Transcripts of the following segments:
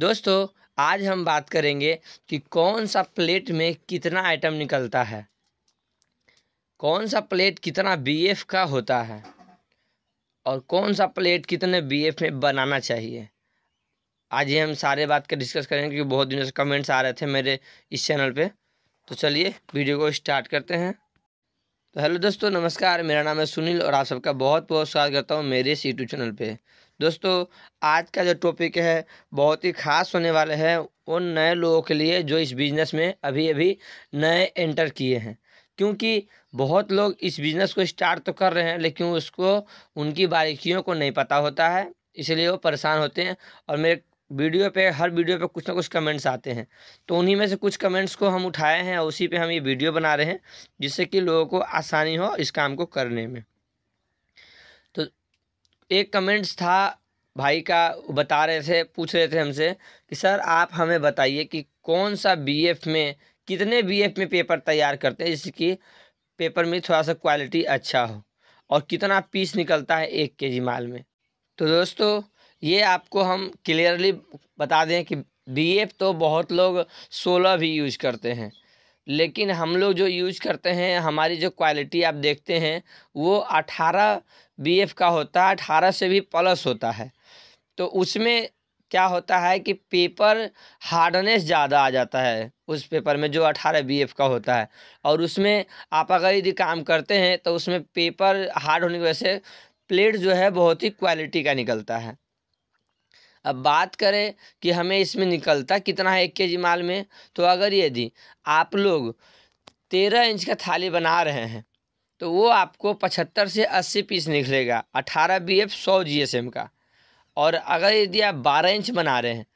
दोस्तों आज हम बात करेंगे कि कौन सा प्लेट में कितना आइटम निकलता है कौन सा प्लेट कितना बीएफ का होता है और कौन सा प्लेट कितने बीएफ में बनाना चाहिए आज ये हम सारे बात कर डिस्कस करेंगे क्योंकि बहुत दिनों से कमेंट्स आ रहे थे मेरे इस चैनल पे तो चलिए वीडियो को स्टार्ट करते हैं तो हेलो दोस्तों नमस्कार मेरा नाम है सुनील और आप सबका बहुत बहुत स्वागत करता हूँ मेरे इस यूट्यूब चैनल पर दोस्तों आज का जो टॉपिक है बहुत ही ख़ास होने वाले हैं उन नए लोगों के लिए जो इस बिज़नेस में अभी अभी नए एंटर किए हैं क्योंकि बहुत लोग इस बिज़नेस को स्टार्ट तो कर रहे हैं लेकिन उसको उनकी बारीकियों को नहीं पता होता है इसलिए वो परेशान होते हैं और मेरे वीडियो पे हर वीडियो पे कुछ ना कुछ कमेंट्स आते हैं तो उन्हीं में से कुछ कमेंट्स को हम उठाए हैं और उसी पे हम ये वीडियो बना रहे हैं जिससे कि लोगों को आसानी हो इस काम को करने में एक कमेंट्स था भाई का बता रहे थे पूछ रहे थे हमसे कि सर आप हमें बताइए कि कौन सा बीएफ में कितने बीएफ में पेपर तैयार करते हैं जिससे कि पेपर में थोड़ा सा क्वालिटी अच्छा हो और कितना पीस निकलता है एक के जी माल में तो दोस्तों ये आपको हम क्लियरली बता दें कि बीएफ तो बहुत लोग सोलह भी यूज करते हैं लेकिन हम लोग जो यूज करते हैं हमारी जो क्वालिटी आप देखते हैं वो अठारह बीएफ का होता है अठारह से भी प्लस होता है तो उसमें क्या होता है कि पेपर हार्डनेस ज़्यादा आ जाता है उस पेपर में जो अठारह बी एफ का होता है और उसमें आप अगर यदि काम करते हैं तो उसमें पेपर हार्ड होने की वजह से प्लेट जो है बहुत ही क्वालिटी का निकलता है अब बात करें कि हमें इसमें निकलता कितना है एक के जी माल में तो अगर यदि आप लोग तेरह इंच का थाली बना रहे हैं तो वो आपको पचहत्तर से अस्सी पीस निकलेगा अठारह बी एफ सौ जी एस एम का और अगर यदि आप बारह इंच बना रहे हैं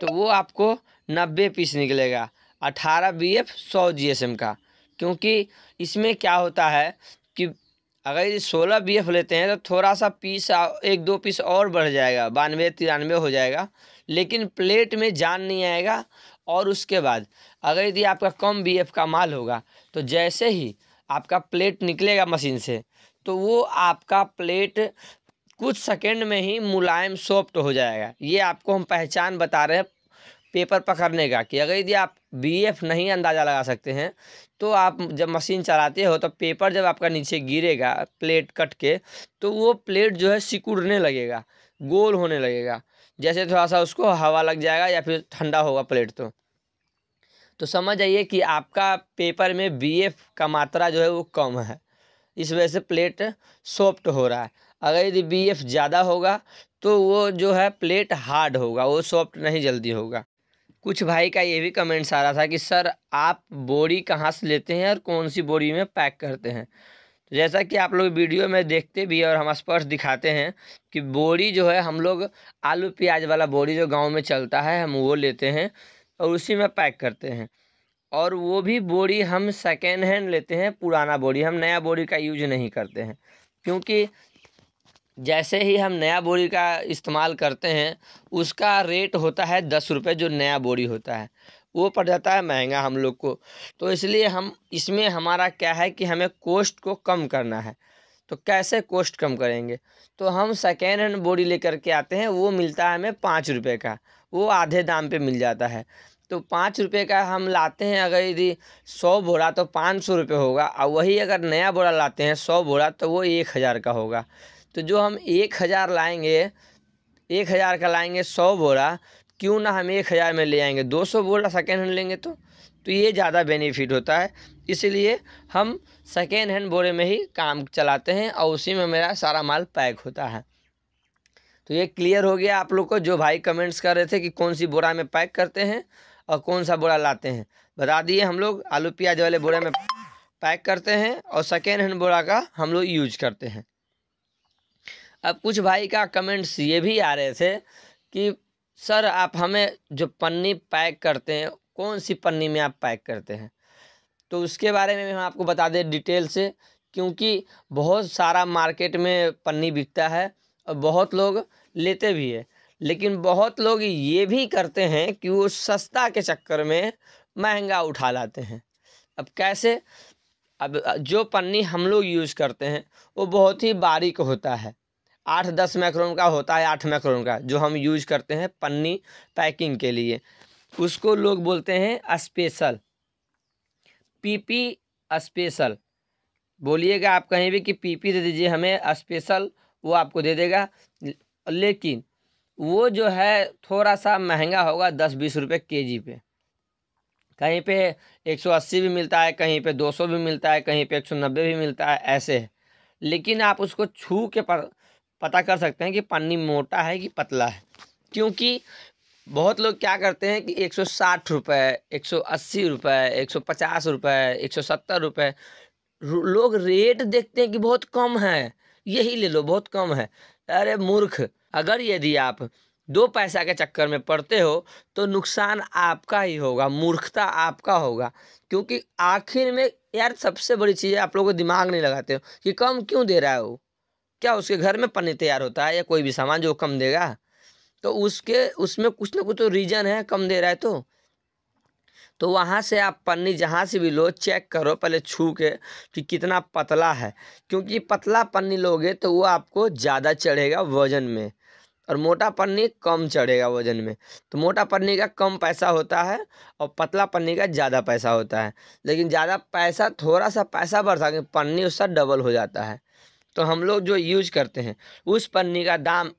तो वो आपको नब्बे पीस निकलेगा अठारह बी एफ सौ जी एस एम का क्योंकि इसमें क्या होता है कि अगर यदि सोलह बी एफ लेते हैं तो थोड़ा सा पीस एक दो पीस और बढ़ जाएगा बानवे तिरानवे हो जाएगा लेकिन प्लेट में जान नहीं आएगा और उसके बाद अगर यदि आपका कम बी एफ का माल होगा तो जैसे ही आपका प्लेट निकलेगा मशीन से तो वो आपका प्लेट कुछ सेकेंड में ही मुलायम सॉफ्ट हो जाएगा ये आपको हम पहचान बता रहे हैं पेपर पकड़ने का कि अगर यदि आप बीएफ e नहीं अंदाज़ा लगा सकते हैं तो आप जब मशीन चलाते हो तो पेपर जब आपका नीचे गिरेगा प्लेट कट के तो वो प्लेट जो है सिकुड़ने लगेगा गोल होने लगेगा जैसे थोड़ा सा उसको हवा लग जाएगा या फिर ठंडा होगा प्लेट तो तो समझ आइए कि आपका पेपर में बी का मात्रा जो है वो कम है इस वजह से प्लेट सॉफ्ट हो रहा है अगर यदि बी ज़्यादा होगा तो वो जो है प्लेट हार्ड होगा वो सॉफ्ट नहीं जल्दी होगा कुछ भाई का ये भी कमेंट्स आ रहा था कि सर आप बोरी कहाँ से लेते हैं और कौन सी बोरी में पैक करते हैं तो जैसा कि आप लोग वीडियो में देखते भी और हम स्पर्श दिखाते हैं कि बोरी जो है हम लोग आलू प्याज वाला बोरी जो गांव में चलता है हम वो लेते हैं और उसी में पैक करते हैं और वो भी बोरी हम सेकेंड हैंड लेते हैं पुराना बोरी हम नया बोरी का यूज नहीं करते हैं क्योंकि जैसे ही हम नया बोरी का इस्तेमाल करते हैं उसका रेट होता है दस रुपये जो नया बोरी होता है वो पड़ जाता है महंगा हम लोग को तो इसलिए हम इसमें हमारा क्या है कि हमें कोस्ट को कम करना है तो कैसे कोस्ट कम करेंगे तो हम सेकेंड हैंड बोरी लेकर के आते हैं वो मिलता है हमें पाँच रुपये का वो आधे दाम पे मिल जाता है तो पाँच रुपये का हम लाते हैं अगर यदि सौ बोरा तो पाँच सौ रुपये होगा और वही अगर नया बोरा लाते हैं सौ बोरा तो वो एक हज़ार का होगा तो जो हम एक हज़ार लाएंगे एक हज़ार का लाएँगे सौ बोरा क्यों ना हम एक हज़ार में ले आएंगे दो सौ बोरा सेकेंड हैंड लेंगे तो तो ये ज़्यादा बेनिफिट होता है इसलिए हम सेकेंड हैंड बोरे में ही काम चलाते हैं और उसी में मेरा सारा माल पैक होता है तो ये क्लियर हो गया आप लोग को जो भाई कमेंट्स कर रहे थे कि कौन सी बोरा में पैक करते हैं और कौन सा बोरा लाते हैं बता दिए हम लोग आलू प्याज वाले बोरे में पैक करते हैं और सेकेंड हैंड बोरा का हम लोग यूज करते हैं अब कुछ भाई का कमेंट्स ये भी आ रहे थे कि सर आप हमें जो पन्नी पैक करते हैं कौन सी पन्नी में आप पैक करते हैं तो उसके बारे में हम आपको बता दें डिटेल से क्योंकि बहुत सारा मार्केट में पन्नी बिकता है और बहुत लोग लेते भी है लेकिन बहुत लोग ये भी करते हैं कि वो सस्ता के चक्कर में महंगा उठा लाते हैं अब कैसे अब जो पन्नी हम लोग यूज़ करते हैं वो बहुत ही बारीक होता है आठ दस माइक्रोन का होता है आठ माइक्रोन का जो हम यूज करते हैं पन्नी पैकिंग के लिए उसको लोग बोलते हैं स्पेशल पीपी स्पेशल बोलिएगा आप कहीं भी कि पीपी दे दीजिए हमें स्पेशल वो आपको दे देगा लेकिन वो जो है थोड़ा सा महंगा होगा दस बीस रुपये के जी पे कहीं पे एक सौ अस्सी भी मिलता है कहीं पे दो सौ भी मिलता है कहीं पे एक सौ नब्बे भी मिलता है ऐसे है लेकिन आप उसको छू के पर, पता कर सकते हैं कि पानी मोटा है कि पतला है क्योंकि बहुत लोग क्या करते हैं कि एक सौ साठ रुपये एक सौ अस्सी रुपये एक सौ पचास रुपये एक सौ सत्तर रुपये लोग रेट देखते हैं कि बहुत कम है यही ले लो बहुत कम है अरे मूर्ख अगर यदि आप दो पैसा के चक्कर में पड़ते हो तो नुकसान आपका ही होगा मूर्खता आपका होगा क्योंकि आखिर में यार सबसे बड़ी चीज़ है आप लोगों को दिमाग नहीं लगाते हो कि कम क्यों दे रहा है वो क्या उसके घर में पनीर तैयार होता है या कोई भी सामान जो कम देगा तो उसके उसमें कुछ ना कुछ तो रीज़न है कम दे रहा है तो तो वहाँ से आप पन्नी जहाँ से भी लो चेक करो पहले छू के कि कितना पतला है क्योंकि पतला पन्नी लोगे तो वो आपको ज़्यादा चढ़ेगा वज़न में और मोटा पन्नी कम चढ़ेगा वज़न में तो मोटा पन्नी का कम पैसा होता है और पतला पन्नी का ज़्यादा पैसा होता है लेकिन ज़्यादा पैसा थोड़ा सा पैसा बढ़ता है पन्नी उसका डबल हो जाता है तो हम लोग जो यूज करते हैं उस पन्नी का दाम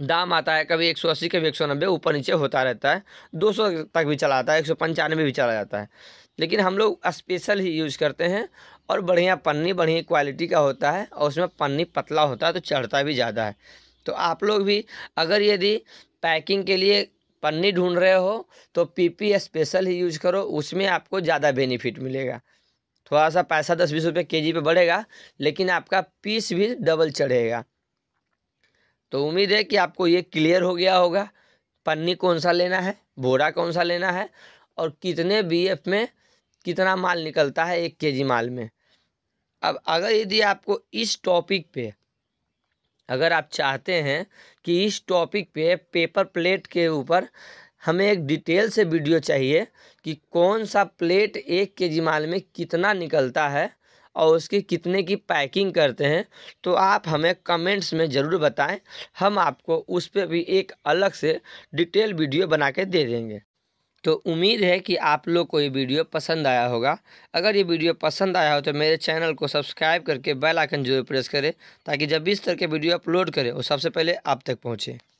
दाम आता है कभी एक सौ अस्सी कभी एक सौ नब्बे ऊपर नीचे होता रहता है दो सौ तक भी चला आता है एक सौ पंचानवे भी चला जाता है लेकिन हम लोग स्पेशल ही यूज करते हैं और बढ़िया पन्नी बढ़िया क्वालिटी का होता है और उसमें पन्नी पतला होता है तो चढ़ता भी ज़्यादा है तो आप लोग भी अगर यदि पैकिंग के लिए पन्नी ढूंढ रहे हो तो पीपी स्पेशल ही यूज करो उसमें आपको ज़्यादा बेनिफिट मिलेगा थोड़ा सा पैसा दस बीस रुपये के जी पे बढ़ेगा लेकिन आपका पीस भी डबल चढ़ेगा तो उम्मीद है कि आपको ये क्लियर हो गया होगा पन्नी कौन सा लेना है बोरा कौन सा लेना है और कितने बी एफ में कितना माल निकलता है एक के जी माल में अब अगर यदि आपको इस टॉपिक पे अगर आप चाहते हैं कि इस टॉपिक पे पेपर प्लेट के ऊपर हमें एक डिटेल से वीडियो चाहिए कि कौन सा प्लेट एक के जी माल में कितना निकलता है और उसकी कितने की पैकिंग करते हैं तो आप हमें कमेंट्स में ज़रूर बताएं हम आपको उस पर भी एक अलग से डिटेल वीडियो बना के दे देंगे तो उम्मीद है कि आप लोग को ये वीडियो पसंद आया होगा अगर ये वीडियो पसंद आया हो तो मेरे चैनल को सब्सक्राइब करके बेल आइकन जरूर प्रेस करें ताकि जब भी इस तरह के वीडियो अपलोड करें वो सबसे पहले आप तक पहुँचें